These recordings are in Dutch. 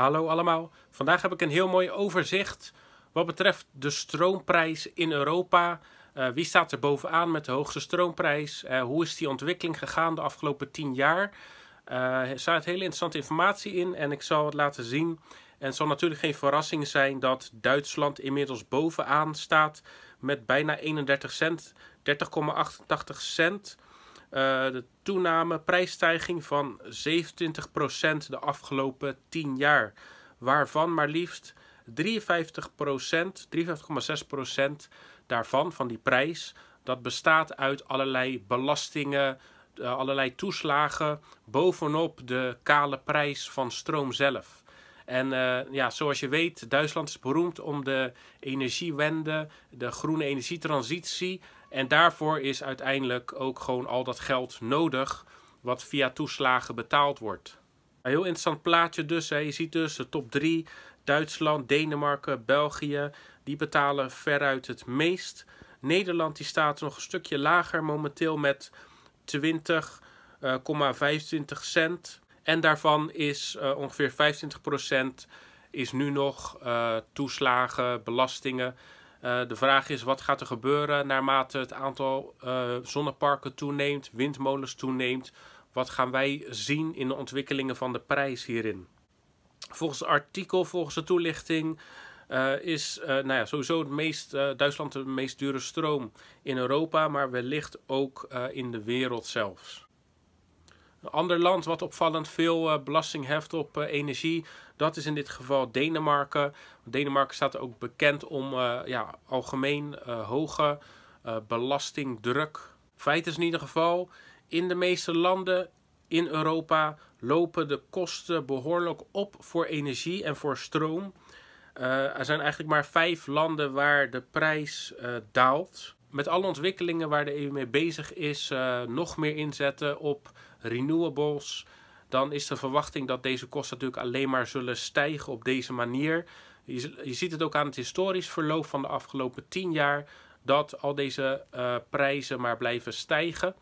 Hallo allemaal. Vandaag heb ik een heel mooi overzicht wat betreft de stroomprijs in Europa. Eh, wie staat er bovenaan met de hoogste stroomprijs? Eh, hoe is die ontwikkeling gegaan de afgelopen 10 jaar? Eh, er staat hele interessante informatie in en ik zal het laten zien. En het zal natuurlijk geen verrassing zijn dat Duitsland inmiddels bovenaan staat met bijna 31 cent, 30,88 cent. Eh, de toename, prijsstijging van 27% de afgelopen 10 jaar. Waarvan maar liefst 53%, 53,6% daarvan, van die prijs, dat bestaat uit allerlei belastingen, eh, allerlei toeslagen, bovenop de kale prijs van stroom zelf. En eh, ja, zoals je weet, Duitsland is beroemd om de energiewende, de groene energietransitie en daarvoor is uiteindelijk ook gewoon al dat geld nodig wat via toeslagen betaald wordt. Een heel interessant plaatje dus. Hè. Je ziet dus de top 3, Duitsland, Denemarken, België, die betalen veruit het meest. Nederland die staat nog een stukje lager momenteel met 20,25 eh, cent. En daarvan is eh, ongeveer 25% is nu nog uh, toeslagen, belastingen. Eh, de vraag is wat gaat er gebeuren naarmate het aantal eh, zonneparken toeneemt, windmolens toeneemt. Wat gaan wij zien in de ontwikkelingen van de prijs hierin? Volgens het artikel, volgens de toelichting, eh, is nou ja, sowieso het meest, Duitsland de meest dure stroom in Europa, maar wellicht ook in de wereld zelfs. Een ander land wat opvallend veel eh, belasting heft op eh, energie, dat is in dit geval Denemarken. Denemarken staat ook bekend om eh, ja, algemeen hoge belastingdruk. Feit is in ieder geval, in de meeste landen in Europa lopen de kosten behoorlijk op voor energie en voor stroom. er zijn eigenlijk maar vijf landen waar de prijs daalt met alle ontwikkelingen waar de EU mee bezig is, eh, nog meer inzetten op renewables, dan is de verwachting dat deze kosten natuurlijk alleen maar zullen stijgen op deze manier. Je, je ziet het ook aan het historisch verloop van de afgelopen 10 jaar, dat al deze eh, prijzen maar blijven stijgen.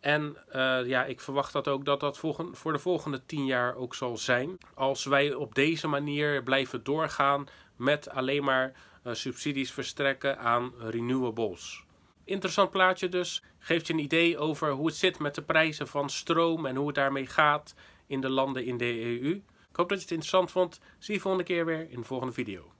En eh, ja, ik verwacht dat ook dat dat voor de volgende 10 jaar ook zal zijn. Als wij op deze manier blijven doorgaan met alleen maar eh, subsidies verstrekken aan renewables. Interessant plaatje dus. Geeft je een idee over hoe het zit met de prijzen van stroom en hoe het daarmee gaat in de landen in de EU. Ik hoop dat je het interessant vond. Zie je volgende keer weer in de volgende video.